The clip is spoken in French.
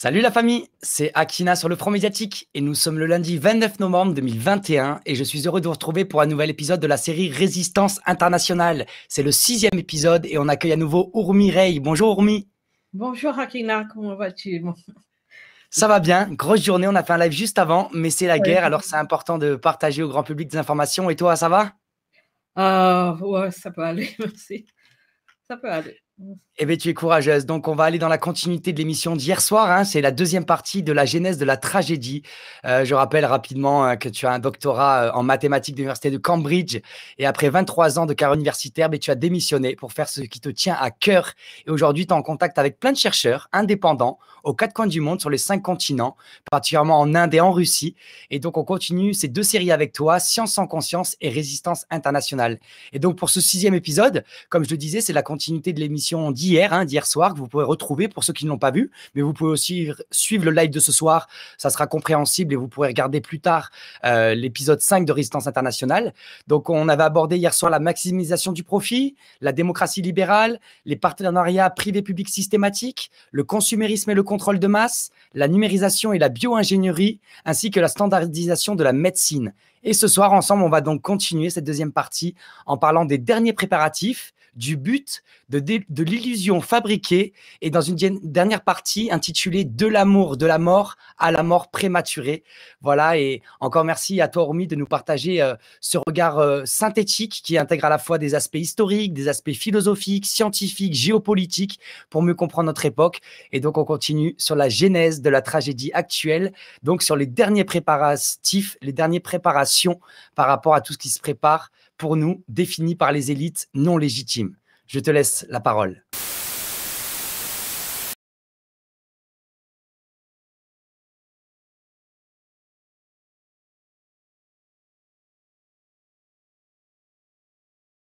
Salut la famille, c'est Akina sur le front médiatique et nous sommes le lundi 29 novembre 2021 et je suis heureux de vous retrouver pour un nouvel épisode de la série Résistance internationale. C'est le sixième épisode et on accueille à nouveau Ourmi Rey. Bonjour Ourmi. Bonjour Akina, comment vas-tu Ça va bien, grosse journée, on a fait un live juste avant, mais c'est la guerre alors c'est important de partager au grand public des informations. Et toi, ça va ah, ouais, ça peut aller, merci. Ça peut aller. Eh bien, tu es courageuse. Donc, on va aller dans la continuité de l'émission d'hier soir. Hein. C'est la deuxième partie de la genèse de la tragédie. Euh, je rappelle rapidement hein, que tu as un doctorat euh, en mathématiques de l'Université de Cambridge. Et après 23 ans de carrière universitaire, mais ben, tu as démissionné pour faire ce qui te tient à cœur. Et aujourd'hui, tu es en contact avec plein de chercheurs indépendants aux quatre coins du monde, sur les cinq continents, particulièrement en Inde et en Russie. Et donc, on continue ces deux séries avec toi, Science sans conscience et Résistance internationale. Et donc, pour ce sixième épisode, comme je le disais, c'est la continuité de l'émission d'hier, hein, d'hier soir, que vous pouvez retrouver pour ceux qui ne l'ont pas vu. Mais vous pouvez aussi suivre le live de ce soir, ça sera compréhensible et vous pourrez regarder plus tard euh, l'épisode 5 de Résistance internationale. Donc, on avait abordé hier soir la maximisation du profit, la démocratie libérale, les partenariats privés-publics systématiques, le consumérisme et le contrôle de masse, la numérisation et la bio-ingénierie, ainsi que la standardisation de la médecine. Et ce soir, ensemble, on va donc continuer cette deuxième partie en parlant des derniers préparatifs, du but, de, de l'illusion fabriquée et dans une dernière partie intitulée De l'amour, de la mort à la mort prématurée. Voilà, et encore merci à toi, Romy, de nous partager euh, ce regard euh, synthétique qui intègre à la fois des aspects historiques, des aspects philosophiques, scientifiques, géopolitiques pour mieux comprendre notre époque. Et donc, on continue sur la genèse de la tragédie actuelle, donc sur les derniers préparatifs, les dernières préparations par rapport à tout ce qui se prépare pour nous, défini par les élites non légitimes. Je te laisse la parole.